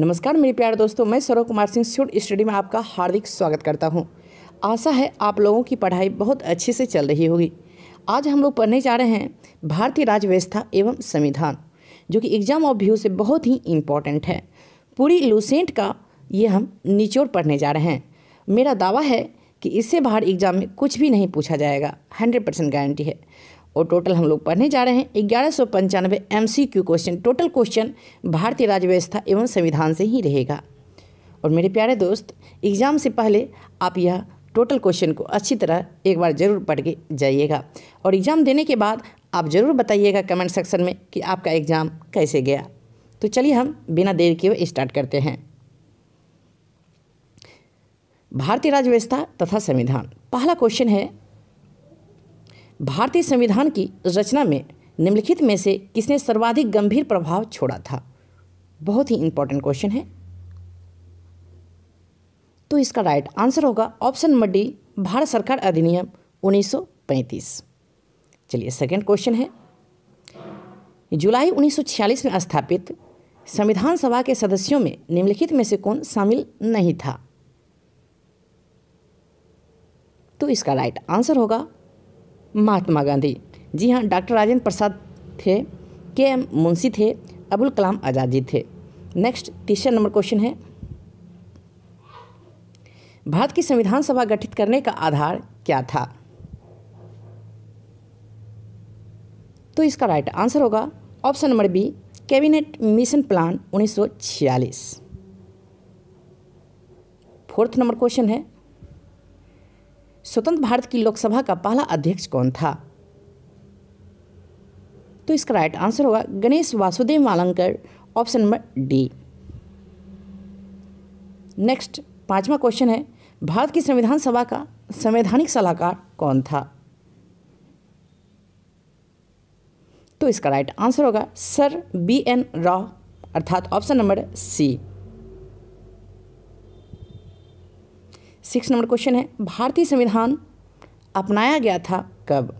नमस्कार मेरे प्यारे दोस्तों मैं सौरभ कुमार सिंह स्टूड स्टडी में आपका हार्दिक स्वागत करता हूं। आशा है आप लोगों की पढ़ाई बहुत अच्छे से चल रही होगी आज हम लोग पढ़ने जा रहे हैं भारतीय राज्य व्यवस्था एवं संविधान जो कि एग्जाम ऑफ व्यू से बहुत ही इम्पोर्टेंट है पूरी लूसेंट का ये हम निचोड़ पढ़ने जा रहे हैं मेरा दावा है कि इससे बाहर एग्जाम में कुछ भी नहीं पूछा जाएगा हंड्रेड परसेंट गारंटी है और टोटल हम लोग पढ़ने जा रहे हैं ग्यारह सौ पंचानवे एम क्वेश्चन टोटल क्वेश्चन भारतीय राज्य व्यवस्था एवं संविधान से ही रहेगा और मेरे प्यारे दोस्त एग्ज़ाम से पहले आप यह टोटल क्वेश्चन को अच्छी तरह एक बार ज़रूर पढ़ के जाइएगा और एग्ज़ाम देने के बाद आप ज़रूर बताइएगा कमेंट सेक्शन में कि आपका एग्ज़ाम कैसे गया तो चलिए हम बिना देर के स्टार्ट करते हैं भारतीय राज्य व्यवस्था तथा संविधान पहला क्वेश्चन है भारतीय संविधान की रचना में निम्नलिखित में से किसने सर्वाधिक गंभीर प्रभाव छोड़ा था बहुत ही इंपॉर्टेंट क्वेश्चन है तो इसका राइट आंसर होगा ऑप्शन नंबर डी भारत सरकार अधिनियम 1935 चलिए सेकंड क्वेश्चन है जुलाई 1946 में स्थापित संविधान सभा के सदस्यों में निम्नलिखित में से कौन शामिल नहीं था तो इसका राइट आंसर होगा महात्मा गांधी जी हाँ डॉक्टर राजेंद्र प्रसाद थे के एम मुंशी थे अबुल कलाम आज़ाद जी थे नेक्स्ट तीसरा नंबर क्वेश्चन है भारत की संविधान सभा गठित करने का आधार क्या था तो इसका राइट आंसर होगा option number B cabinet mission plan 1946 fourth number question है स्वतंत्र भारत की लोकसभा का पहला अध्यक्ष कौन था तो इसका राइट आंसर होगा Ganesh Vasudev Malankar option number D next पांचवा क्वेश्चन है भारत की संविधान सभा का संवैधानिक सलाहकार कौन था तो इसका राइट आंसर होगा सर बी एन रॉ अर्थात option number C six number question है भारतीय संविधान अपनाया गया था कब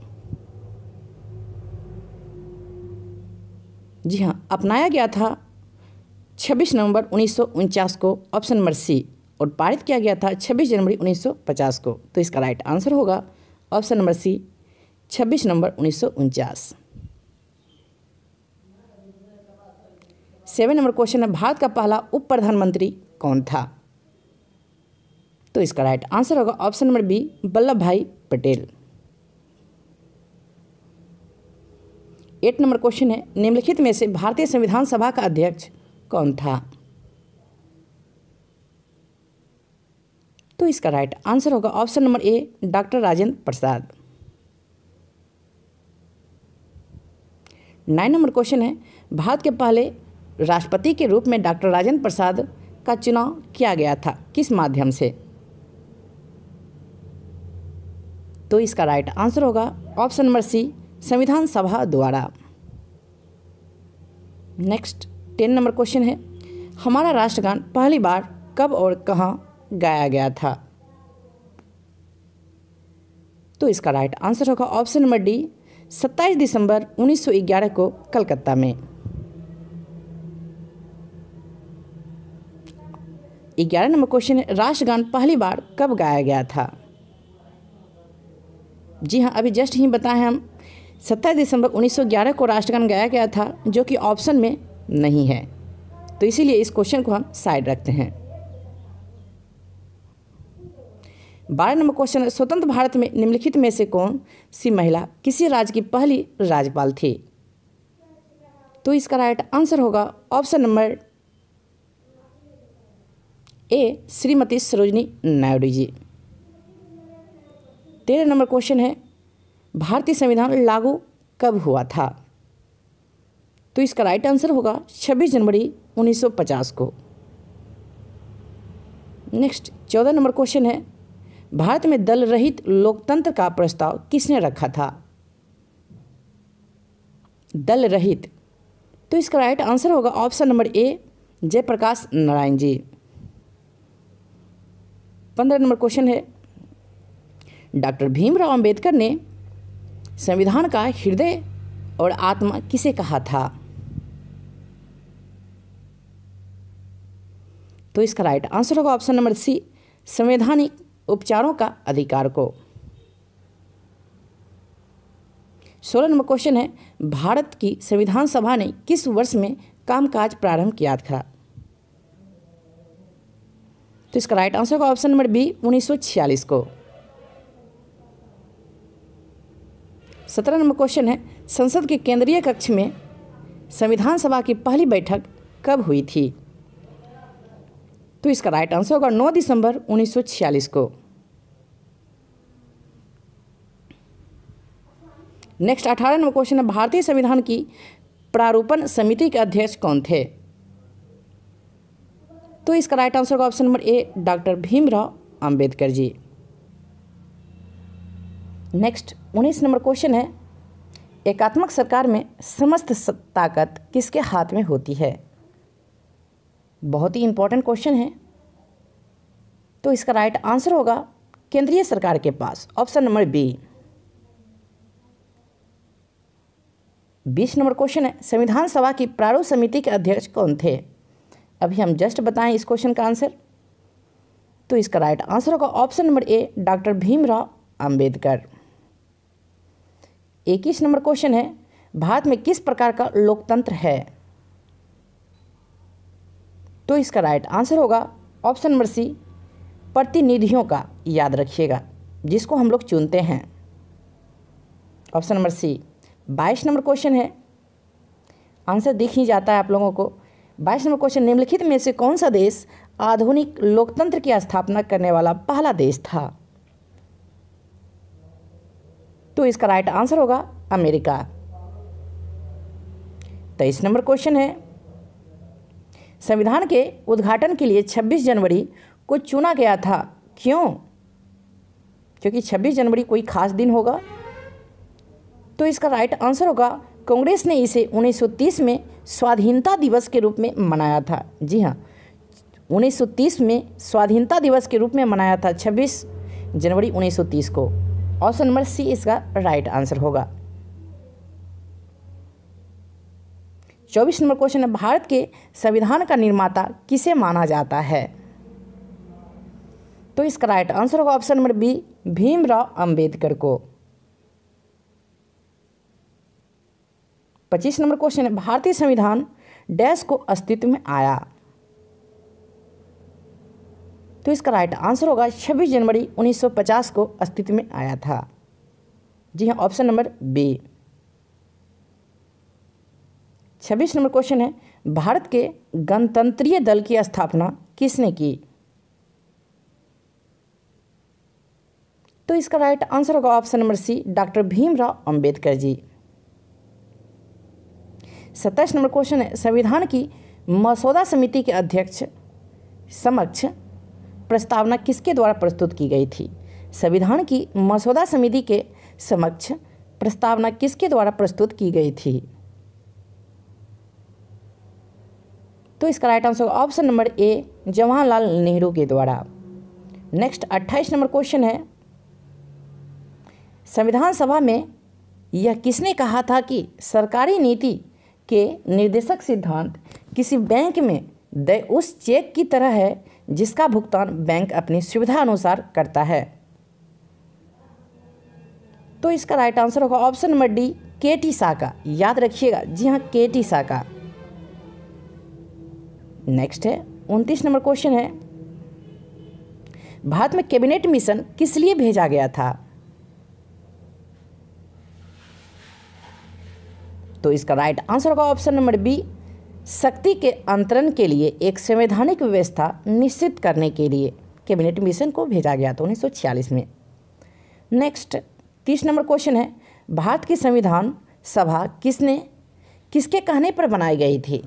जी हाँ अपनाया गया था 26 नवंबर उन्नीस को ऑप्शन नंबर सी और पारित किया गया था 26 जनवरी 1950 को तो इसका राइट आंसर होगा ऑप्शन नंबर सी 26 नवंबर उन्नीस सेवन नंबर क्वेश्चन है भारत का पहला उप प्रधानमंत्री कौन था तो इसका राइट आंसर होगा option number B Vallabh Bhai Patel eight number question है निम्नलिखित में से भारतीय संविधान सभा का अध्यक्ष कौन था तो इसका राइट आंसर होगा option number A doctor Rajendra Prasad nine number question है भारत के पहले राष्ट्रपति के रूप में डॉक्टर राजेंद्र प्रसाद का चुनाव किया गया था किस माध्यम से तो इसका राइट आंसर होगा ऑप्शन नंबर सी संविधान सभा द्वारा नेक्स्ट टेन नंबर क्वेश्चन है हमारा राष्ट्रगान पहली बार कब और कहाँ गाया गया था तो इसका राइट आंसर होगा ऑप्शन नंबर डी 27 दिसंबर 1911 को कलकत्ता में ग्यारह नंबर क्वेश्चन है राष्ट्रगान पहली बार कब गाया गया था जी हाँ अभी जस्ट ही बताएं हम सत्ताईस दिसंबर 1911 को राष्ट्रगान गाया गया था जो कि ऑप्शन में नहीं है तो इसीलिए इस क्वेश्चन को हम साइड रखते हैं बारह नंबर क्वेश्चन स्वतंत्र भारत में निम्नलिखित में से कौन सी महिला किसी राज्य की पहली राज्यपाल थी तो इसका राइट आंसर होगा option number A Shrimati Sarojini Naidu ji तेरह नंबर क्वेश्चन है भारतीय संविधान लागू कब हुआ था तो इसका राइट आंसर होगा 26 जनवरी 1950 को नेक्स्ट चौदह नंबर क्वेश्चन है भारत में दल रहित लोकतंत्र का प्रस्ताव किसने रखा था दल रहित तो इसका राइट आंसर होगा option number A Jayaprakash Narayan ji पंद्रह नंबर क्वेश्चन है डॉक्टर भीमराव अंबेडकर ने संविधान का हृदय और आत्मा किसे कहा था तो इसका राइट आंसर होगा ऑप्शन नंबर सी संवैधानिक उपचारों का अधिकार को सोलह नंबर क्वेश्चन है भारत की संविधान सभा ने किस वर्ष में कामकाज प्रारंभ किया था तो इसका राइट आंसर होगा ऑप्शन नंबर बी उन्नीस को सत्रह नंबर क्वेश्चन है संसद के केंद्रीय कक्ष में संविधान सभा की पहली बैठक कब हुई थी तो इसका राइट आंसर होगा 9 दिसंबर 1946 को नेक्स्ट अठारह नंबर क्वेश्चन है भारतीय संविधान की प्रारूपण समिति के अध्यक्ष कौन थे तो इसका राइट आंसर होगा option number A doctor Bhimrao Ambedkar ji next उन्नीस नंबर क्वेश्चन है एकात्मक सरकार में समस्त ताकत किसके हाथ में होती है बहुत ही इंपॉर्टेंट क्वेश्चन है तो इसका राइट आंसर होगा केंद्रीय सरकार के पास ऑप्शन नंबर बी बीस नंबर क्वेश्चन है संविधान सभा की प्रारूप समिति के अध्यक्ष कौन थे अभी हम जस्ट बताएं इस क्वेश्चन का आंसर तो इसका राइट आंसर होगा option number A doctor Bhimrao Ambedkar इक्कीस नंबर क्वेश्चन है भारत में किस प्रकार का लोकतंत्र है तो इसका राइट आंसर होगा ऑप्शन नंबर सी प्रतिनिधियों का याद रखिएगा जिसको हम लोग चुनते हैं ऑप्शन नंबर सी बाईस नंबर क्वेश्चन है आंसर दिख ही जाता है आप लोगों को बाईस नंबर क्वेश्चन निम्नलिखित में से कौन सा देश आधुनिक लोकतंत्र की स्थापना करने वाला पहला देश था तो इसका राइट आंसर होगा अमेरिका तेईस नंबर क्वेश्चन है संविधान के उद्घाटन के लिए 26 जनवरी को चुना गया था क्यों क्योंकि 26 जनवरी कोई खास दिन होगा तो इसका राइट आंसर होगा कांग्रेस ने इसे 1930 में स्वाधीनता दिवस के रूप में मनाया था जी हाँ 1930 में स्वाधीनता दिवस के रूप में मनाया था 26 जनवरी 1930 को ऑप्शन नंबर सी इसका राइट आंसर होगा चौबीस नंबर क्वेश्चन है भारत के संविधान का निर्माता किसे माना जाता है तो इसका राइट आंसर होगा option number B Bhimrao Ambedkar को पच्चीस नंबर क्वेश्चन है भारतीय संविधान डैश को अस्तित्व में आया तो इसका राइट आंसर होगा 26 जनवरी 1950 को अस्तित्व में आया था जी हाँ ऑप्शन नंबर बी छब्बीस नंबर क्वेश्चन है भारत के गणतंत्रीय दल की स्थापना किसने की तो इसका राइट आंसर होगा option number C doctor Bhimrao Ambedkar ji सत्ताईस नंबर क्वेश्चन है संविधान की मसौदा समिति के अध्यक्ष समक्ष प्रस्तावना किसके द्वारा प्रस्तुत की गई थी संविधान की मसौदा समिति के समक्ष प्रस्तावना किसके द्वारा प्रस्तुत की गई थी तो इसका right answer option number A Jawaharlal Nehru के द्वारा नेक्स्ट अट्ठाईस नंबर क्वेश्चन है संविधान सभा में यह किसने कहा था कि सरकारी नीति के निर्देशक सिद्धांत किसी बैंक में दे उस चेक की तरह है जिसका भुगतान बैंक अपनी सुविधा अनुसार करता है तो इसका राइट आंसर होगा option number D K T साका याद रखिएगा जी हाँ के टी साका नेक्स्ट है उनतीस नंबर क्वेश्चन है भारत में कैबिनेट मिशन किस लिए भेजा गया था तो इसका राइट आंसर होगा ऑप्शन नंबर बी शक्ति के अंतरण के लिए एक संवैधानिक व्यवस्था निश्चित करने के लिए कैबिनेट मिशन को भेजा गया था उन्नीस में नेक्स्ट तीस नंबर क्वेश्चन है भारत की संविधान सभा किसने किसके कहने पर बनाई गई थी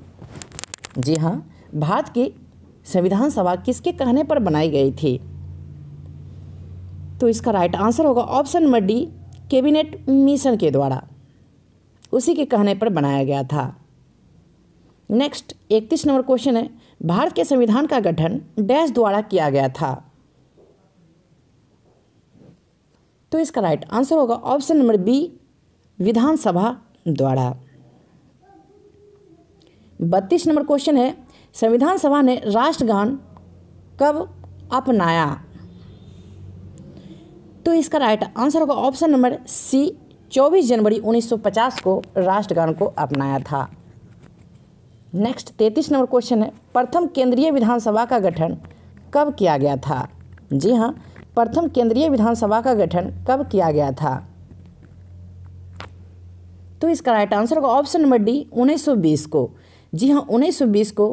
जी हाँ भारत की संविधान सभा किसके कहने पर बनाई गई थी तो इसका राइट आंसर होगा option number D cabinet mission के द्वारा उसी के कहने पर बनाया गया था नेक्स्ट इकतीस नंबर क्वेश्चन है भारत के संविधान का गठन डैश द्वारा किया गया था तो इसका राइट आंसर होगा ऑप्शन नंबर बी विधानसभा द्वारा बत्तीस नंबर क्वेश्चन है संविधान सभा ने राष्ट्रगान कब अपनाया तो इसका राइट आंसर होगा ऑप्शन नंबर सी 24 जनवरी 1950 को राष्ट्रगान को अपनाया था नेक्स्ट तैतीस नंबर क्वेश्चन है प्रथम केंद्रीय विधानसभा का गठन कब किया गया था जी हाँ प्रथम केंद्रीय विधानसभा का गठन कब किया गया था तो इसका राइट आंसर होगा ऑप्शन नंबर डी 1920 को जी हाँ 1920 को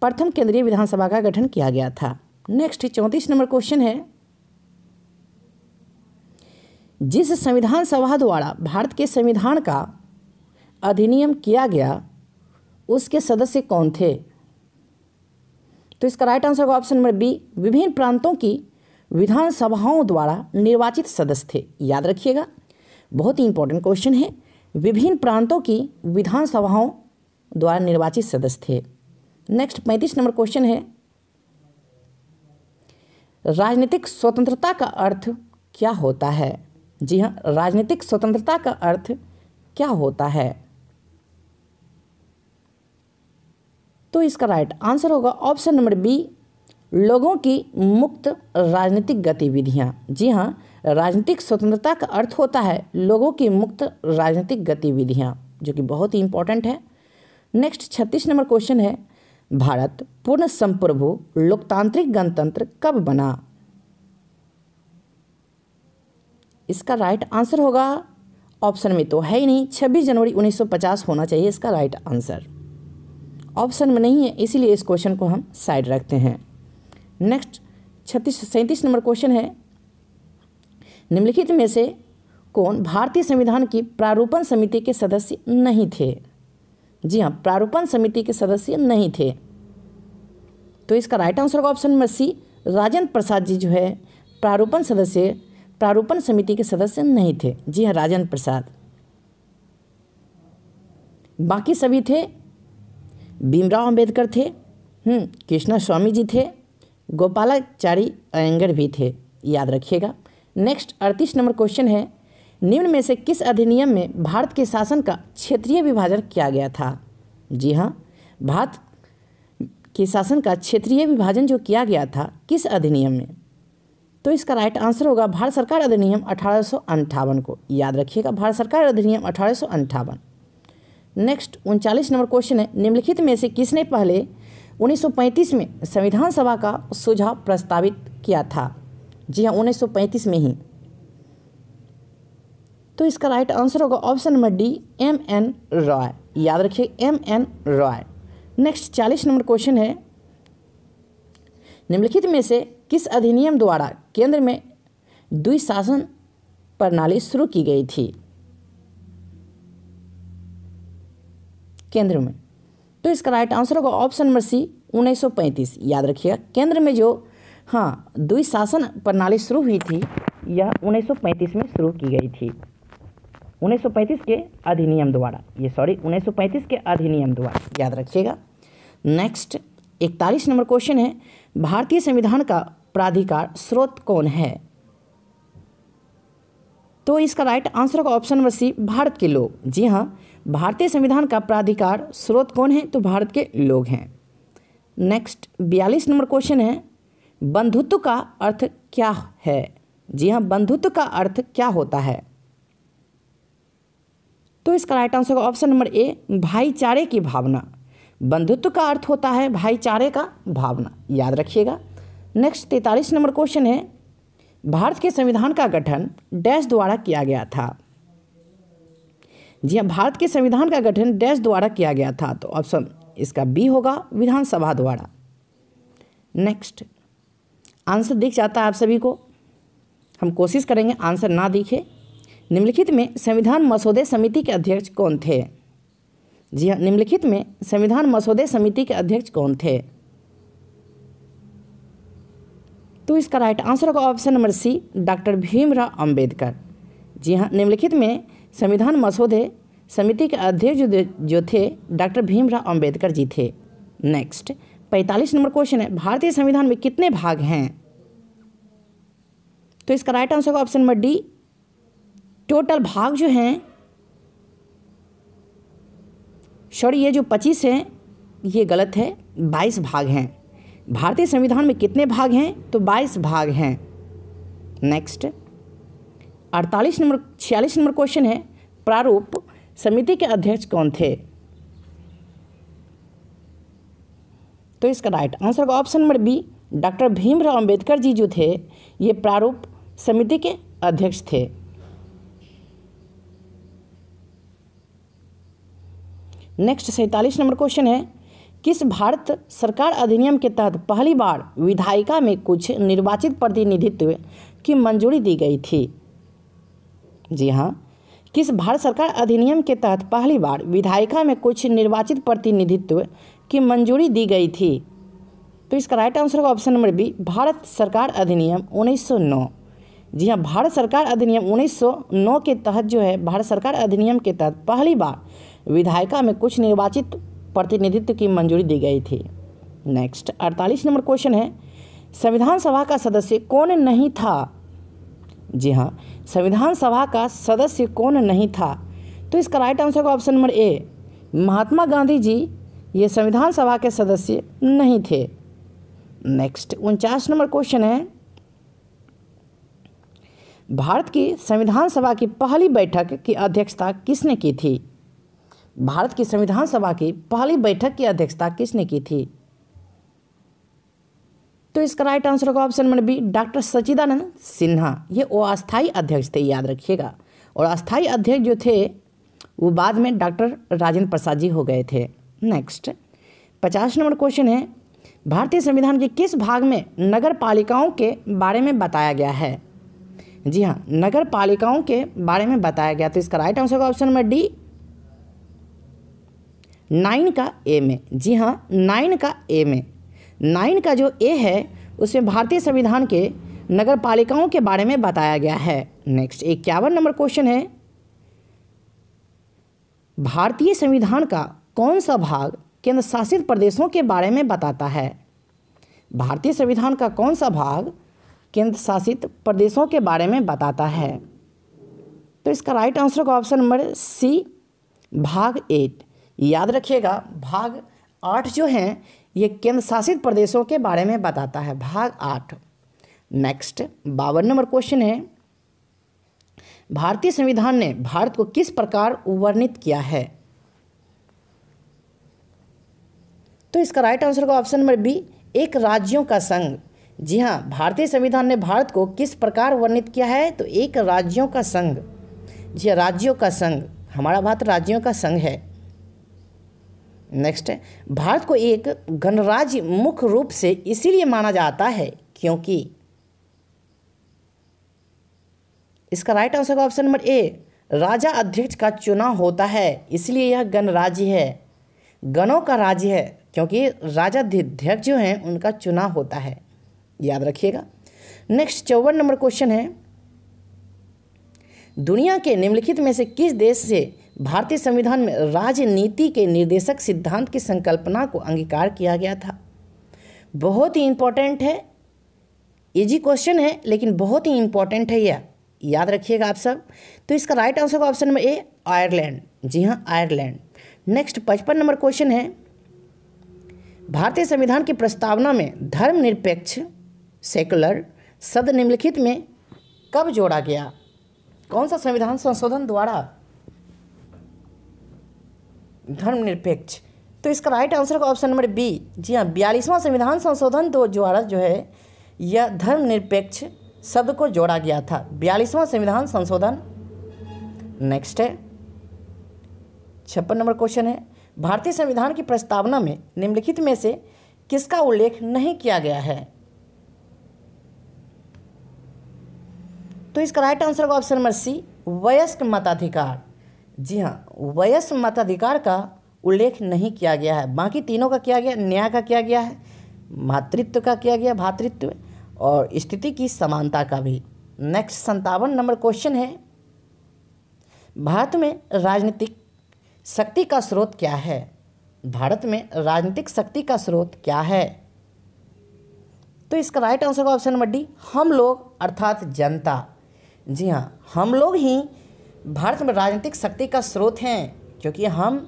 प्रथम केंद्रीय विधानसभा का गठन किया गया था नेक्स्ट चौंतीस नंबर क्वेश्चन है जिस संविधान सभा द्वारा भारत के संविधान का अधिनियम किया गया उसके सदस्य कौन थे तो इसका राइट आंसर होगा ऑप्शन नंबर बी विभिन्न प्रांतों की विधानसभाओं द्वारा निर्वाचित सदस्य थे याद रखिएगा बहुत ही इंपॉर्टेंट क्वेश्चन है विभिन्न प्रांतों की विधानसभाओं द्वारा निर्वाचित सदस्य थे नेक्स्ट पैंतीस नंबर क्वेश्चन है राजनीतिक स्वतंत्रता का अर्थ क्या होता है जी हाँ राजनीतिक स्वतंत्रता का अर्थ क्या होता है तो इसका राइट आंसर होगा ऑप्शन नंबर बी लोगों की मुक्त राजनीतिक गतिविधियां जी हाँ राजनीतिक स्वतंत्रता का अर्थ होता है लोगों की मुक्त राजनीतिक गतिविधियां जो कि बहुत ही इंपॉर्टेंट है नेक्स्ट छत्तीस नंबर क्वेश्चन है भारत पूर्ण संप्रभु लोकतांत्रिक गणतंत्र कब बना इसका राइट आंसर होगा ऑप्शन में तो है ही नहीं 26 जनवरी 1950 होना चाहिए इसका राइट आंसर ऑप्शन में नहीं है इसीलिए इस क्वेश्चन को हम साइड रखते हैं नेक्स्ट छत्तीस सैंतीस नंबर क्वेश्चन है निम्नलिखित में से कौन भारतीय संविधान की प्रारूपण समिति के सदस्य नहीं थे जी हाँ प्रारूपण समिति के सदस्य नहीं थे तो इसका राइट आंसर होगा option number C Rajendra Prasad ji जो है प्रारूपण सदस्य प्रारूपण समिति के सदस्य नहीं थे जी हाँ राजेंद्र प्रसाद बाकी सभी थे भीमराव अंबेडकर थे हम्म, कृष्णा स्वामी जी थे गोपालाचारी अयंगर भी थे याद रखिएगा नेक्स्ट अड़तीस नंबर क्वेश्चन है निम्न में से किस अधिनियम में भारत के शासन का क्षेत्रीय विभाजन किया गया था जी हाँ भारत के शासन का क्षेत्रीय विभाजन जो किया गया था किस अधिनियम में तो इसका राइट आंसर होगा भारत सरकार अधिनियम अठारह को याद रखिएगा भारत सरकार अधिनियम अठारह नेक्स्ट उनचालीस नंबर क्वेश्चन है निम्नलिखित में से किसने पहले 1935 में संविधान सभा का सुझाव प्रस्तावित किया था जी हाँ 1935 में ही तो इसका राइट आंसर होगा option number D M N Roy याद रखिए एम एन रॉय नेक्स्ट चालीस नंबर क्वेश्चन है निम्नलिखित में से किस अधिनियम द्वारा केंद्र में द्विशासन प्रणाली शुरू की गई थी केंद्र में तो इसका राइट आंसर होगा ऑप्शन नंबर सी 1935 याद रखिएगा केंद्र में जो हाँ दुई शासन प्रणाली शुरू हुई थी यह 1935 में शुरू की गई थी 1935 के अधिनियम द्वारा ये सॉरी 1935 के अधिनियम द्वारा याद रखिएगा नेक्स्ट इकतालीस नंबर क्वेश्चन है भारतीय संविधान का प्राधिकार स्रोत कौन है तो इसका राइट आंसर होगा ऑप्शन नंबर सी भारत के लोग जी हाँ भारतीय संविधान का प्राधिकार स्रोत कौन है तो भारत के लोग हैं नेक्स्ट बयालीस नंबर क्वेश्चन है बंधुत्व का अर्थ क्या है जी हाँ बंधुत्व का अर्थ क्या होता है तो इसका राइट आंसर होगा ऑप्शन नंबर ए भाईचारे की भावना बंधुत्व का अर्थ होता है भाईचारे का भावना याद रखिएगा नेक्स्ट तैतालीस नंबर क्वेश्चन है भारत के संविधान का गठन डैश द्वारा किया गया था जी हाँ भारत के संविधान का गठन डैश द्वारा किया गया था तो ऑप्शन इसका बी होगा विधानसभा द्वारा नेक्स्ट आंसर दिख जाता है आप सभी को हम कोशिश करेंगे आंसर ना दिखे निम्नलिखित में संविधान मसौदे समिति के अध्यक्ष कौन थे जी हाँ निम्नलिखित में संविधान मसौदे समिति के अध्यक्ष कौन थे तो इसका राइट आंसर होगा option number C doctor Bhimrao Ambedkar ji हाँ निम्नलिखित में संविधान मसौदे समिति के अध्यक्ष जो, थे डॉक्टर भीमराव अंबेडकर जी थे नेक्स्ट पैंतालीस नंबर क्वेश्चन है भारतीय संविधान में कितने भाग हैं तो इसका राइट आंसर होगा ऑप्शन नंबर डी टोटल भाग जो हैं सॉरी ये जो पच्चीस हैं ये गलत है बाईस भाग हैं भारतीय संविधान में कितने भाग हैं तो बाईस भाग हैं नेक्स्ट अड़तालीस नंबर छियालीस नंबर क्वेश्चन है प्रारूप समिति के अध्यक्ष कौन थे तो इसका राइट आंसर होगा option number B doctor Bhimrao Ambedkar ji जो थे ये प्रारूप समिति के अध्यक्ष थे नेक्स्ट सैंतालीस नंबर क्वेश्चन है किस भारत सरकार अधिनियम के तहत पहली बार विधायिका में कुछ निर्वाचित प्रतिनिधित्व की मंजूरी दी गई थी जी हाँ किस भारत सरकार अधिनियम के तहत पहली बार विधायिका में कुछ निर्वाचित प्रतिनिधित्व की मंजूरी दी गई थी तो इसका राइट आंसर होगा ऑप्शन नंबर बी भारत सरकार अधिनियम 1909 जी हाँ भारत सरकार अधिनियम 1909 के तहत जो है भारत सरकार अधिनियम के तहत पहली बार विधायिका में कुछ निर्वाचित प्रतिनिधित्व की मंजूरी दी गई थी नेक्स्ट अड़तालीस नंबर क्वेश्चन है संविधान सभा का सदस्य कौन नहीं था जी हाँ संविधान सभा का सदस्य कौन नहीं था तो इसका राइट आंसर होगा option number A Mahatma Gandhi ji ये संविधान सभा के सदस्य नहीं थे नेक्स्ट उनचास नंबर क्वेश्चन है भारत की संविधान सभा की पहली बैठक की अध्यक्षता किसने की थी भारत की संविधान सभा की पहली बैठक की अध्यक्षता किसने की थी तो इसका राइट आंसर होगा option number B doctor Sachidanand Sinha ये वो अस्थाई अध्यक्ष थे याद रखिएगा और अस्थाई अध्यक्ष जो थे वो बाद में डॉक्टर राजेंद्र प्रसाद जी हो गए थे नेक्स्ट पचास नंबर क्वेश्चन है भारतीय संविधान के किस भाग में नगर पालिकाओं के बारे में बताया गया है जी हाँ नगर पालिकाओं के बारे में बताया गया तो इसका राइट आंसर होगा ऑप्शन नंबर डी नाइन का ए में जी हाँ नाइन का ए में नाइन का जो ए है उसमें भारतीय संविधान के नगर पालिकाओं के बारे में बताया गया है नेक्स्ट इक्यावन नंबर क्वेश्चन है भारतीय संविधान का कौन सा भाग केंद्र शासित प्रदेशों के बारे में बताता है भारतीय संविधान का कौन सा भाग केंद्र शासित प्रदेशों के बारे में बताता है तो इसका राइट आंसर का ऑप्शन नंबर सी भाग एट याद रखिएगा भाग आठ जो हैं ये केंद्र शासित प्रदेशों के बारे में बताता है भाग आठ नेक्स्ट बावन नंबर क्वेश्चन है भारतीय संविधान ने भारत को किस प्रकार वर्णित किया है तो इसका राइट आंसर का ऑप्शन नंबर बी एक राज्यों का संघ जी हाँ भारतीय संविधान ने भारत को किस प्रकार वर्णित किया है तो एक राज्यों का संघ जी हाँ, राज्यों का संघ हमारा भारत राज्यों का संघ है नेक्स्ट भारत को एक गणराज्य मुख्य रूप से इसीलिए माना जाता है क्योंकि इसका राइट आंसर का ऑप्शन नंबर ए राजा अध्यक्ष का चुनाव होता है इसलिए यह गणराज्य है गणों का राज्य है क्योंकि राजा अध्यक्ष जो हैं उनका चुनाव होता है याद रखिएगा नेक्स्ट चौवन नंबर क्वेश्चन है दुनिया के निम्नलिखित में से किस देश से भारतीय संविधान में राजनीति के निर्देशक सिद्धांत की संकल्पना को अंगीकार किया गया था बहुत ही इम्पोर्टेंट है इजी क्वेश्चन है लेकिन बहुत ही इम्पोर्टेंट है यह याद रखिएगा आप सब तो इसका राइट आंसर का ऑप्शन नंबर ए आयरलैंड जी हाँ आयरलैंड नेक्स्ट पचपन नंबर क्वेश्चन है भारतीय संविधान की प्रस्तावना में धर्मनिरपेक्ष सेकुलर शब्द निम्नलिखित में कब जोड़ा गया कौन सा संविधान संशोधन द्वारा धर्मनिरपेक्ष तो इसका राइट आंसर का ऑप्शन नंबर बी जी हाँ बयालीसवां संविधान संशोधन दो द्वारा जो है यह धर्मनिरपेक्ष शब्द को जोड़ा गया था बयालीसवां संविधान संशोधन नेक्स्ट है छप्पन नंबर क्वेश्चन है भारतीय संविधान की प्रस्तावना में निम्नलिखित में से किसका उल्लेख नहीं किया गया है तो इसका राइट आंसर का ऑप्शन नंबर सी वयस्क मताधिकार जी हाँ वयस मताधिकार का उल्लेख नहीं किया गया है बाकी तीनों का किया गया न्याय का किया गया है मातृत्व का किया गया भातृत्व और स्थिति की समानता का भी नेक्स्ट संतावन नंबर क्वेश्चन है भारत में राजनीतिक शक्ति का स्रोत क्या है भारत में राजनीतिक शक्ति का स्रोत क्या है तो इसका राइट आंसर का ऑप्शन नंबर डी हम लोग अर्थात जनता जी हाँ हम लोग ही भारत में राजनीतिक शक्ति का स्रोत हैं क्योंकि हम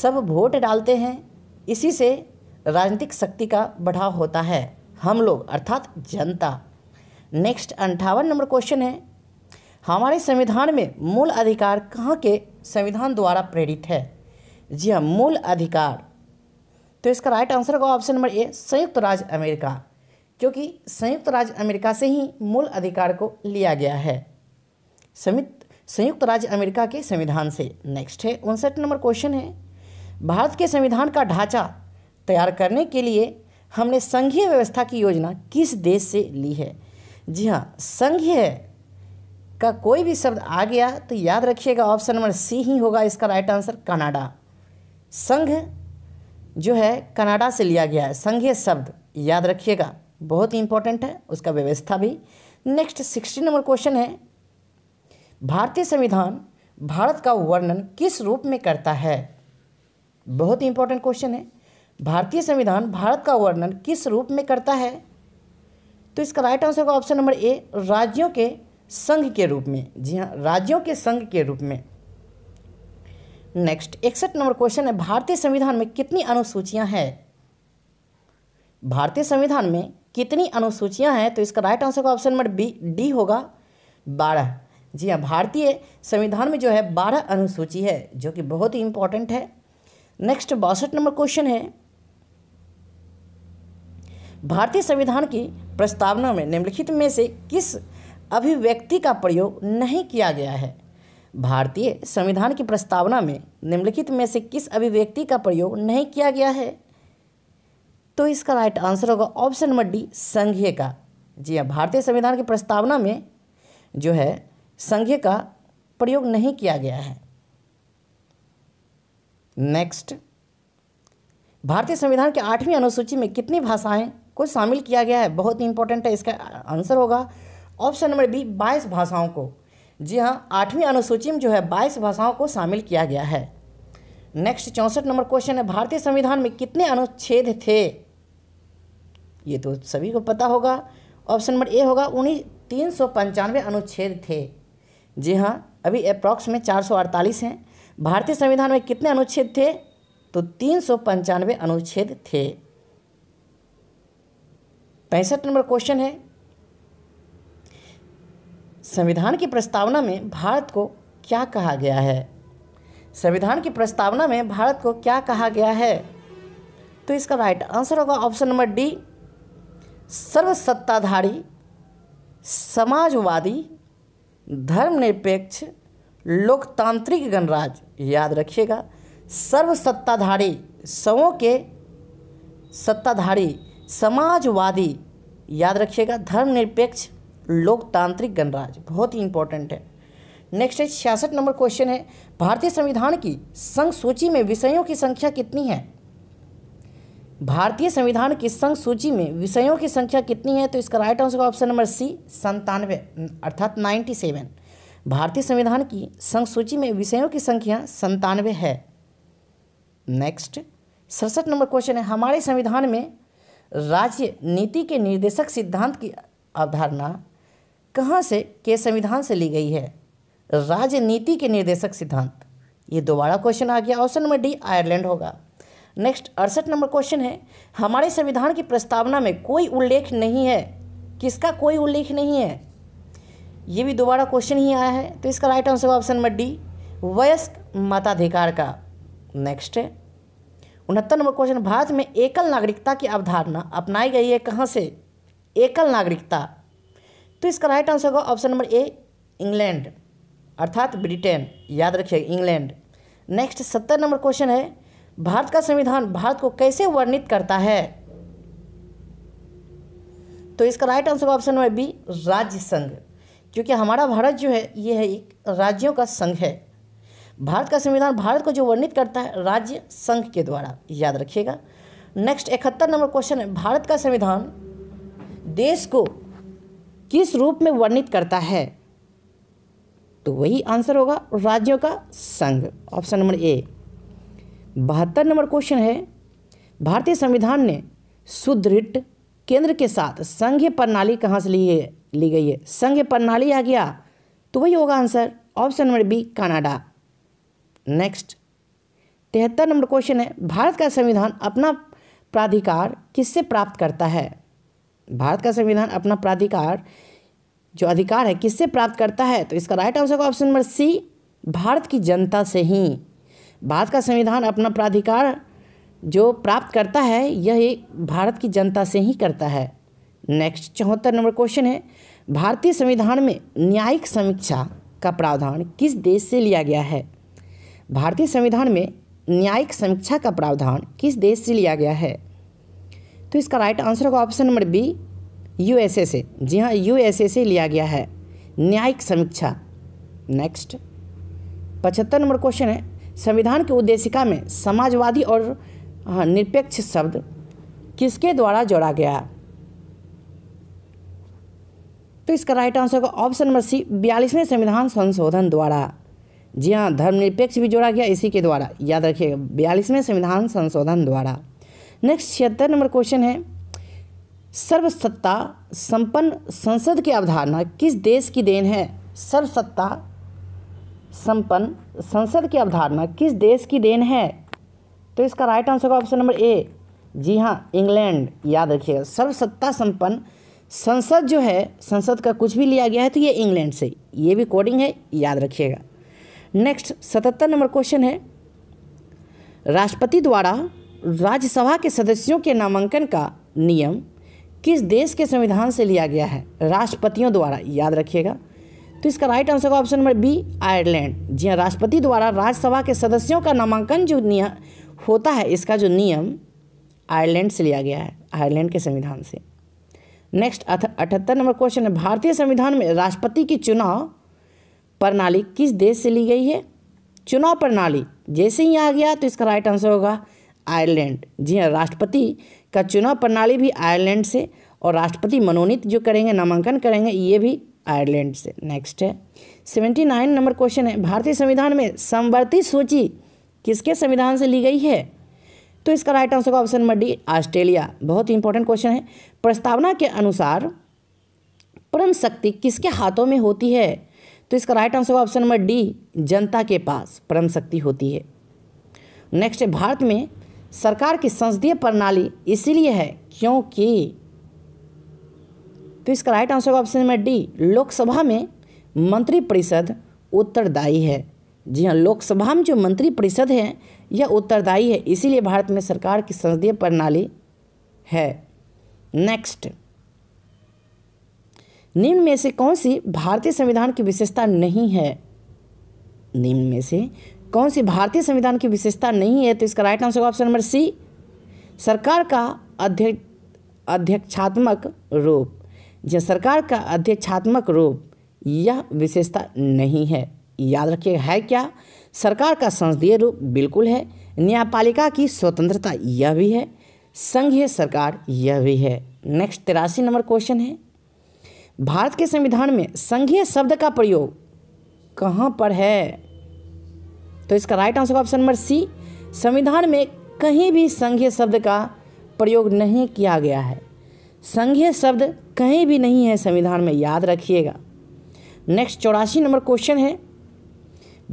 सब वोट डालते हैं इसी से राजनीतिक शक्ति का बढ़ाव होता है हम लोग अर्थात जनता नेक्स्ट अंठावन नंबर क्वेश्चन है हमारे संविधान में मूल अधिकार कहाँ के संविधान द्वारा प्रेरित है जी हाँ मूल अधिकार तो इसका राइट आंसर होगा ऑप्शन नंबर ए संयुक्त राज्य अमेरिका क्योंकि संयुक्त राज्य अमेरिका से ही मूल अधिकार को लिया गया है संयुक्त संयुक्त राज्य अमेरिका के संविधान से नेक्स्ट है उनसठ नंबर क्वेश्चन है भारत के संविधान का ढांचा तैयार करने के लिए हमने संघीय व्यवस्था की योजना किस देश से ली है जी हाँ संघीय का कोई भी शब्द आ गया तो याद रखिएगा ऑप्शन नंबर सी ही होगा इसका राइट आंसर कनाडा संघ जो है कनाडा से लिया गया है संघीय शब्द याद रखिएगा बहुत ही इंपॉर्टेंट है उसका व्यवस्था भी नेक्स्ट सिक्सटी नंबर क्वेश्चन है भारतीय संविधान भारत का वर्णन किस रूप में करता है बहुत ही इंपॉर्टेंट क्वेश्चन है भारतीय संविधान भारत का वर्णन किस रूप में करता है तो इसका राइट आंसर होगा ऑप्शन नंबर ए राज्यों के संघ के रूप में जी हाँ राज्यों के संघ के रूप में नेक्स्ट इकसठ नंबर क्वेश्चन है भारतीय संविधान में कितनी अनुसूचियां हैं भारतीय संविधान में कितनी अनुसूचियां हैं तो इसका राइट आंसर का ऑप्शन नंबर बी डी होगा बारह जी हाँ भारतीय संविधान में जो है बारह अनुसूची है जो कि बहुत ही इंपॉर्टेंट है नेक्स्ट बासठ नंबर क्वेश्चन है भारतीय संविधान की प्रस्तावना में निम्नलिखित में से किस अभिव्यक्ति का प्रयोग नहीं किया गया है भारतीय संविधान की प्रस्तावना में निम्नलिखित में से किस अभिव्यक्ति का प्रयोग नहीं किया गया है तो इसका राइट आंसर होगा ऑप्शन नंबर डी संघीय का जी हाँ भारतीय संविधान की प्रस्तावना में जो है संज्ञ का प्रयोग नहीं किया गया है नेक्स्ट भारतीय संविधान के आठवीं अनुसूची में कितनी भाषाएं को शामिल किया गया है बहुत ही इंपॉर्टेंट है इसका आंसर होगा ऑप्शन नंबर बी बाईस भाषाओं को जी हाँ आठवीं अनुसूची में जो है बाईस भाषाओं को शामिल किया गया है नेक्स्ट चौंसठ नंबर क्वेश्चन है भारतीय संविधान में कितने अनुच्छेद थे ये तो सभी को पता होगा ऑप्शन नंबर ए होगा उन्हीं तीन सौ पंचानवे अनुच्छेद थे जी हाँ अभी अप्रॉक्स में चार सौ अड़तालीस हैं भारतीय संविधान में कितने अनुच्छेद थे तो तीन सौ पंचानवे अनुच्छेद थे पैंसठ नंबर क्वेश्चन है संविधान की प्रस्तावना में भारत को क्या कहा गया है संविधान की प्रस्तावना में भारत को क्या कहा गया है तो इसका राइट आंसर होगा ऑप्शन नंबर डी सर्वसत्ताधारी समाजवादी धर्मनिरपेक्ष लोकतांत्रिक गणराज याद रखिएगा सर्व सत्ताधारी सवों के सत्ताधारी समाजवादी याद रखिएगा धर्मनिरपेक्ष लोकतांत्रिक गणराज बहुत ही इंपॉर्टेंट है नेक्स्ट है छियासठ नंबर क्वेश्चन है भारतीय संविधान की संघ सूची में विषयों की संख्या कितनी है भारतीय संविधान की संघ सूची में विषयों की संख्या कितनी है तो इसका राइट आंसर होगा ऑप्शन नंबर सी संतानवे अर्थात नाइन्टी सेवन भारतीय संविधान की संघ सूची में विषयों की संख्या संतानवे है नेक्स्ट सड़सठ नंबर क्वेश्चन है हमारे संविधान में राज्य नीति के निर्देशक सिद्धांत की अवधारणा कहाँ से के संविधान से ली गई है राजनीति के निर्देशक सिद्धांत ये दोबारा क्वेश्चन आ गया ऑप्शन नंबर डी आयरलैंड होगा नेक्स्ट अड़सठ नंबर क्वेश्चन है हमारे संविधान की प्रस्तावना में कोई उल्लेख नहीं है किसका कोई उल्लेख नहीं है ये भी दोबारा क्वेश्चन ही आया है तो इसका राइट आंसर होगा ऑप्शन नंबर डी वयस्क मताधिकार का नेक्स्ट है उनहत्तर नंबर क्वेश्चन भारत में एकल नागरिकता की अवधारणा अपनाई गई है कहाँ से एकल नागरिकता तो इसका राइट आंसर होगा ऑप्शन नंबर ए इंग्लैंड अर्थात ब्रिटेन याद रखिए इंग्लैंड नेक्स्ट सत्तर नंबर क्वेश्चन है भारत का संविधान भारत को कैसे वर्णित करता है तो इसका राइट आंसर का ऑप्शन नंबर बी राज्य संघ क्योंकि हमारा भारत जो है ये है एक राज्यों का संघ है भारत का संविधान भारत को जो वर्णित करता है राज्य संघ के द्वारा याद रखिएगा नेक्स्ट इकहत्तर नंबर क्वेश्चन है भारत का संविधान देश को किस रूप में वर्णित करता है तो वही आंसर होगा राज्यों का संघ ऑप्शन नंबर ए बहत्तर नंबर क्वेश्चन है भारतीय संविधान ने सुदृढ़ केंद्र के साथ संघ प्रणाली कहाँ से ली है ली गई है संघ प्रणाली आ गया तो वही होगा answer option number B Canada next तिहत्तर नंबर क्वेश्चन है भारत का संविधान अपना प्राधिकार किससे प्राप्त करता है भारत का संविधान अपना प्राधिकार जो अधिकार है किससे प्राप्त करता है तो इसका राइट आंसर होगा ऑप्शन नंबर सी भारत की जनता से ही भारत का संविधान अपना प्राधिकार जो प्राप्त करता है यह भारत की जनता से ही करता है नेक्स्ट चौहत्तर नंबर क्वेश्चन है भारतीय संविधान में न्यायिक समीक्षा का प्रावधान किस देश से लिया गया है भारतीय संविधान में न्यायिक समीक्षा का प्रावधान किस देश से लिया गया है तो इसका राइट आंसर होगा ऑप्शन नंबर बी यूएसए से जी हाँ यूएसए से लिया गया है न्यायिक समीक्षा नेक्स्ट पचहत्तर नंबर क्वेश्चन है संविधान की उद्देशिका में समाजवादी और निरपेक्ष शब्द किसके द्वारा जोड़ा गया तो इसका राइट आंसर होगा ऑप्शन नंबर सी बयालीसवें संविधान संशोधन द्वारा जी हाँ धर्मनिरपेक्ष भी जोड़ा गया इसी के द्वारा याद रखिएगा बयालीसवें संविधान संशोधन द्वारा नेक्स्ट छिहत्तर नंबर क्वेश्चन है सर्वसत्ता संपन्न संसद की अवधारणा किस देश की देन है सर्वसत्ता संपन्न संसद की अवधारणा किस देश की देन है तो इसका राइट आंसर होगा ऑप्शन नंबर ए जी हाँ इंग्लैंड याद रखिएगा सर्वसत्ता संपन्न संसद जो है संसद का कुछ भी लिया गया है तो ये इंग्लैंड से ये भी कोडिंग है याद रखिएगा नेक्स्ट सतहत्तर नंबर क्वेश्चन है राष्ट्रपति द्वारा राज्यसभा के सदस्यों के नामांकन का नियम किस देश के संविधान से लिया गया है राष्ट्रपतियों द्वारा याद रखिएगा तो इसका राइट आंसर होगा ऑप्शन नंबर बी आयरलैंड जी हाँ राष्ट्रपति द्वारा राज्यसभा के सदस्यों का नामांकन जो नियम होता है इसका जो नियम आयरलैंड से लिया गया है आयरलैंड के संविधान से नेक्स्ट अठहत्तर नंबर क्वेश्चन है भारतीय संविधान में राष्ट्रपति की चुनाव प्रणाली किस देश से ली गई है चुनाव प्रणाली जैसे ही आ गया तो इसका राइट आंसर होगा आयरलैंड जी हाँ राष्ट्रपति का चुनाव प्रणाली भी आयरलैंड से और राष्ट्रपति मनोनीत जो करेंगे नामांकन करेंगे ये भी आयरलैंड से नेक्स्ट है सेवेंटी नाइन नंबर क्वेश्चन है भारतीय संविधान में समवर्ती सूची किसके संविधान से ली गई है तो इसका राइट आंसर होगा ऑप्शन नंबर डी ऑस्ट्रेलिया बहुत ही इंपॉर्टेंट क्वेश्चन है प्रस्तावना के अनुसार परम शक्ति किसके हाथों में होती है तो इसका राइट आंसर होगा ऑप्शन नंबर डी जनता के पास परम शक्ति होती है नेक्स्ट है भारत में सरकार की संसदीय प्रणाली इसीलिए है क्योंकि तो इसका राइट आंसर होगा ऑप्शन नंबर डी लोकसभा में मंत्रिपरिषद उत्तरदायी है जी हाँ लोकसभा में जो मंत्रिपरिषद है यह उत्तरदायी है इसीलिए भारत में सरकार की संसदीय प्रणाली है नेक्स्ट निम्न में से कौन सी भारतीय संविधान की विशेषता नहीं है निम्न में से कौन सी भारतीय संविधान की विशेषता नहीं है तो इसका राइट आंसर होगा ऑप्शन नंबर सी सरकार का अध्यक्षात्मक रूप यह सरकार का अध्यक्षात्मक रूप यह विशेषता नहीं है याद रखिए है क्या सरकार का संसदीय रूप बिल्कुल है न्यायपालिका की स्वतंत्रता यह भी है संघीय सरकार यह भी है नेक्स्ट तिरासी नंबर क्वेश्चन है भारत के संविधान में संघीय शब्द का प्रयोग कहाँ पर है तो इसका right answer option number C संविधान में कहीं भी संघीय शब्द का प्रयोग नहीं किया गया है संघीय शब्द कहीं भी नहीं है संविधान में याद रखिएगा नेक्स्ट चौरासी नंबर क्वेश्चन है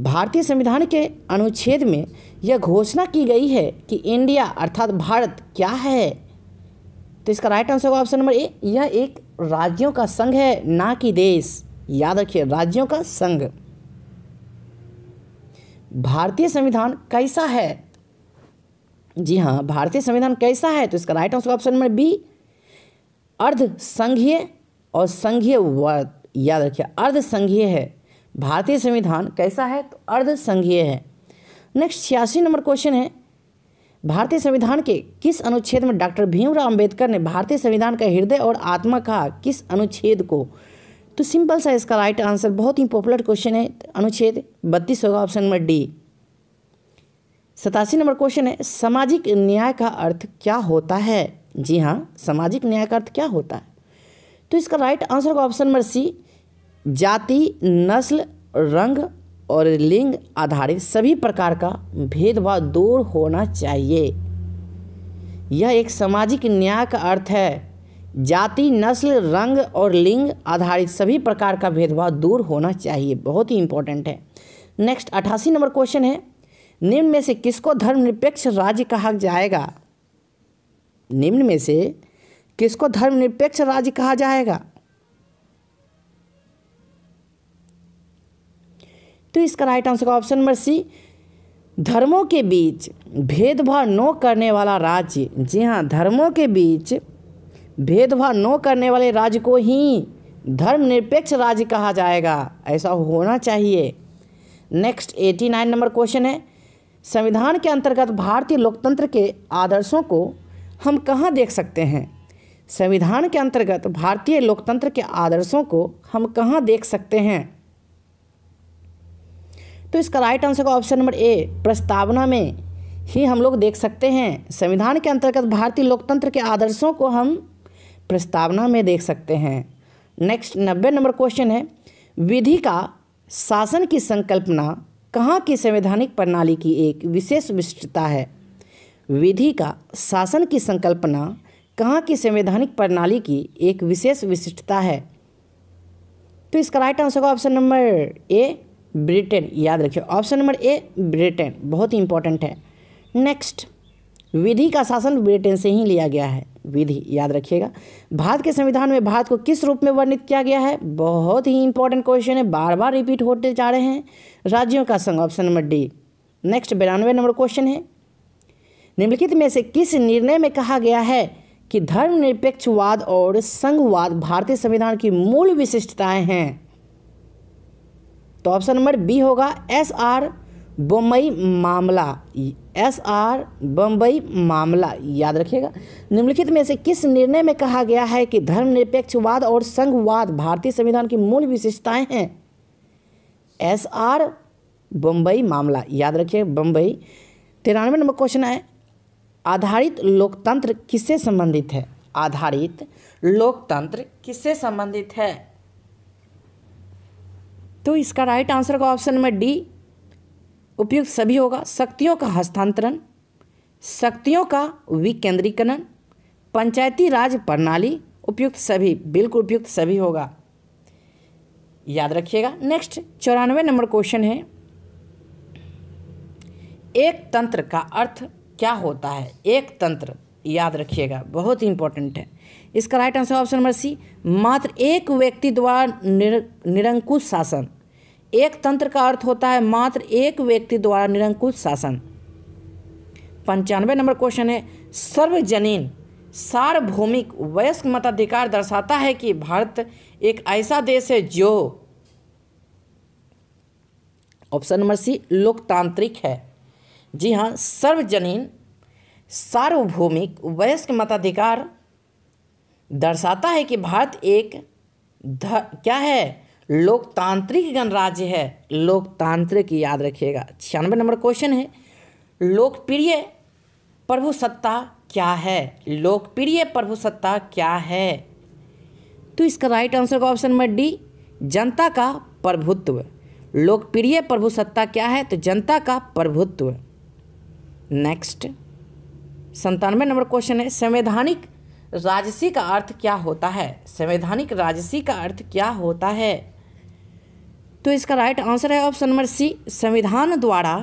भारतीय संविधान के अनुच्छेद में यह घोषणा की गई है कि इंडिया अर्थात भारत क्या है तो इसका राइट आंसर होगा ऑप्शन नंबर ए यह एक राज्यों का संघ है ना कि देश याद रखिए राज्यों का संघ भारतीय संविधान कैसा है जी हाँ भारतीय संविधान कैसा है तो इसका right answer option number B अर्ध संघीय और संघीय वर्ग याद रखिए अर्ध संघीय है भारतीय संविधान कैसा है तो अर्ध संघीय है नेक्स्ट छियासी नंबर क्वेश्चन है भारतीय संविधान के किस अनुच्छेद में डॉक्टर भीमराव अंबेडकर ने भारतीय संविधान का हृदय और आत्मा कहा किस अनुच्छेद को तो सिंपल सा इसका राइट आंसर बहुत ही पॉपुलर क्वेश्चन है अनुच्छेद बत्तीस होगा ऑप्शन नंबर डी सतासी नंबर क्वेश्चन है सामाजिक न्याय का अर्थ क्या होता है जी हाँ सामाजिक न्याय का अर्थ क्या होता है तो इसका राइट आंसर का ऑप्शन नंबर सी जाति नस्ल रंग और लिंग आधारित सभी प्रकार का भेदभाव दूर होना चाहिए यह एक सामाजिक न्याय का अर्थ है जाति नस्ल रंग और लिंग आधारित सभी प्रकार का भेदभाव दूर होना चाहिए बहुत ही इंपॉर्टेंट है नेक्स्ट अठासी नंबर क्वेश्चन है निम्न में से किसको धर्मनिरपेक्ष राज्य कहा जाएगा निम्न में से किसको धर्मनिरपेक्ष राज्य कहा जाएगा तो इसका राइट आंसर का ऑप्शन नंबर सी धर्मों के बीच भेदभाव न करने वाला राज्य जी हाँ धर्मों के बीच भेदभाव न करने वाले राज्य को ही धर्मनिरपेक्ष राज्य कहा जाएगा ऐसा होना चाहिए next eighty nine number question है संविधान के अंतर्गत भारतीय लोकतंत्र के आदर्शों को हम कहाँ देख सकते हैं संविधान के अंतर्गत भारतीय लोकतंत्र के आदर्शों को हम कहाँ देख सकते हैं तो इसका राइट आंसर का ऑप्शन नंबर ए प्रस्तावना में ही हम लोग देख सकते हैं संविधान के अंतर्गत भारतीय लोकतंत्र के आदर्शों को हम प्रस्तावना में देख सकते हैं नेक्स्ट नब्बे नंबर क्वेश्चन है विधि का शासन की संकल्पना कहाँ की संवैधानिक प्रणाली की एक विशेष विशिष्टता है विधि का शासन की संकल्पना कहाँ की संवैधानिक प्रणाली की एक विशेष विशिष्टता है तो इसका राइट आंसर होगा ऑप्शन नंबर ए ब्रिटेन याद रखिए ऑप्शन नंबर ए ब्रिटेन बहुत ही इंपॉर्टेंट है नेक्स्ट विधि का शासन ब्रिटेन से ही लिया गया है विधि याद रखिएगा भारत के संविधान में भारत को किस रूप में वर्णित किया गया है बहुत ही इंपॉर्टेंट क्वेश्चन है बार बार रिपीट होते जा रहे हैं राज्यों का संघ ऑप्शन नंबर डी नेक्स्ट बिरानवे नंबर क्वेश्चन है निम्नलिखित में से किस निर्णय में कहा गया है कि धर्मनिरपेक्षवाद और संघवाद भारतीय संविधान की मूल विशिष्टताएं हैं तो ऑप्शन नंबर बी होगा एस आर बम्बई मामला एस आर बम्बई मामला याद रखिएगा निम्नलिखित में से किस निर्णय में कहा गया है कि धर्मनिरपेक्षवाद और संघवाद भारतीय संविधान की मूल विशेषताएं हैं एस आर बम्बई मामला याद रखिए बम्बई तिरानवे नंबर क्वेश्चन है आधारित लोकतंत्र किससे संबंधित है आधारित लोकतंत्र किससे संबंधित है तो इसका राइट आंसर का ऑप्शन में डी उपयुक्त सभी होगा शक्तियों का हस्तांतरण शक्तियों का विकेंद्रीकरण पंचायती राज प्रणाली उपयुक्त सभी बिल्कुल उपयुक्त सभी होगा याद रखिएगा नेक्स्ट चौरानवे नंबर क्वेश्चन है एक तंत्र का अर्थ क्या होता है एक तंत्र याद रखिएगा बहुत ही इंपॉर्टेंट है इसका right answer option number C मात्र एक व्यक्ति द्वारा निर, निरंकुश शासन एक तंत्र का अर्थ होता है मात्र एक व्यक्ति द्वारा निरंकुश शासन पंचानवे नंबर क्वेश्चन है सर्वजनीन सार्वभौमिक वयस्क मताधिकार दर्शाता है कि भारत एक ऐसा देश है जो ऑप्शन नंबर सी लोकतांत्रिक है जी हाँ सर्वजनीन सार्वभौमिक वयस्क मताधिकार दर्शाता है कि भारत एक ध, क्या है लोकतांत्रिक गणराज्य है लोकतांत्रिक याद रखिएगा छियानवे नंबर क्वेश्चन है लोकप्रिय प्रभु सत्ता क्या है लोकप्रिय प्रभु सत्ता क्या है तो इसका राइट आंसर का ऑप्शन नंबर डी जनता का प्रभुत्व लोकप्रिय प्रभु सत्ता क्या है तो जनता का प्रभुत्व नेक्स्ट संतानवे नंबर क्वेश्चन है संवैधानिक राजसी का अर्थ क्या होता है संवैधानिक राजसी का अर्थ क्या होता है तो इसका राइट आंसर है ऑप्शन नंबर सी संविधान द्वारा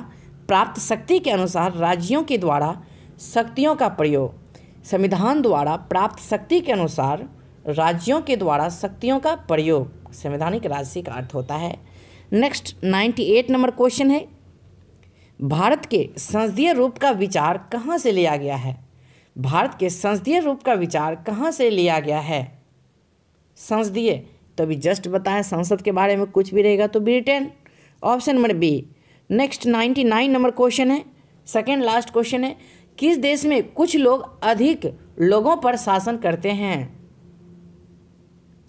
प्राप्त शक्ति के अनुसार राज्यों के द्वारा शक्तियों का प्रयोग संविधान द्वारा प्राप्त शक्ति के अनुसार राज्यों के द्वारा शक्तियों का प्रयोग संवैधानिक राजसी का अर्थ होता है next ninety eight number question है भारत के संसदीय रूप का विचार कहाँ से लिया गया है भारत के संसदीय रूप का विचार कहाँ से लिया गया है संसदीय तो अभी जस्ट बताएं संसद के बारे में कुछ भी रहेगा तो Britain option number B next ninety nine number question है सेकेंड लास्ट क्वेश्चन है किस देश में कुछ लोग अधिक लोगों पर शासन करते हैं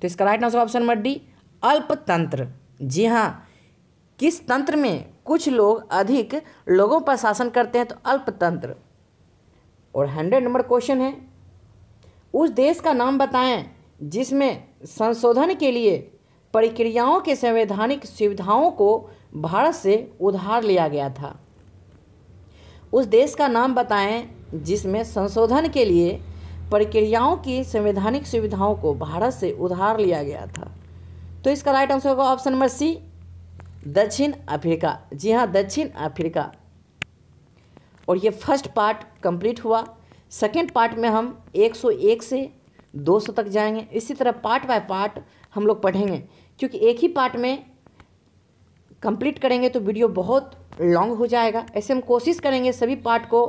तो इसका right answer option number D अल्पतंत्र जी हाँ किस तंत्र में कुछ लोग अधिक लोगों पर शासन करते हैं तो अल्पतंत्र और हंड्रेड नंबर क्वेश्चन है उस देश का नाम बताएं जिसमें संशोधन के लिए प्रक्रियाओं के संवैधानिक सुविधाओं को भारत से उधार लिया गया था उस देश का नाम बताएं जिसमें संशोधन के लिए प्रक्रियाओं की संवैधानिक सुविधाओं को भारत से उधार लिया गया था तो इसका राइट आंसर होगा ऑप्शन नंबर सी दक्षिण अफ्रीका जी हाँ दक्षिण अफ्रीका और ये फर्स्ट पार्ट कंप्लीट हुआ सेकेंड पार्ट में हम 101 से 200 तक जाएंगे इसी तरह पार्ट बाय पार्ट हम लोग पढ़ेंगे क्योंकि एक ही पार्ट में कंप्लीट करेंगे तो वीडियो बहुत लॉन्ग हो जाएगा ऐसे हम कोशिश करेंगे सभी पार्ट को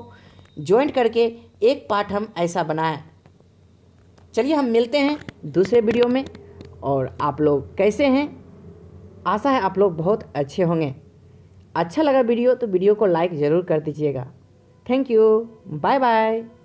ज्वाइंट करके एक पार्ट हम ऐसा बनाएं चलिए हम मिलते हैं दूसरे वीडियो में और आप लोग कैसे हैं आशा है आप लोग बहुत अच्छे होंगे अच्छा लगा वीडियो तो वीडियो को लाइक ज़रूर कर दीजिएगा थैंक यू बाय बाय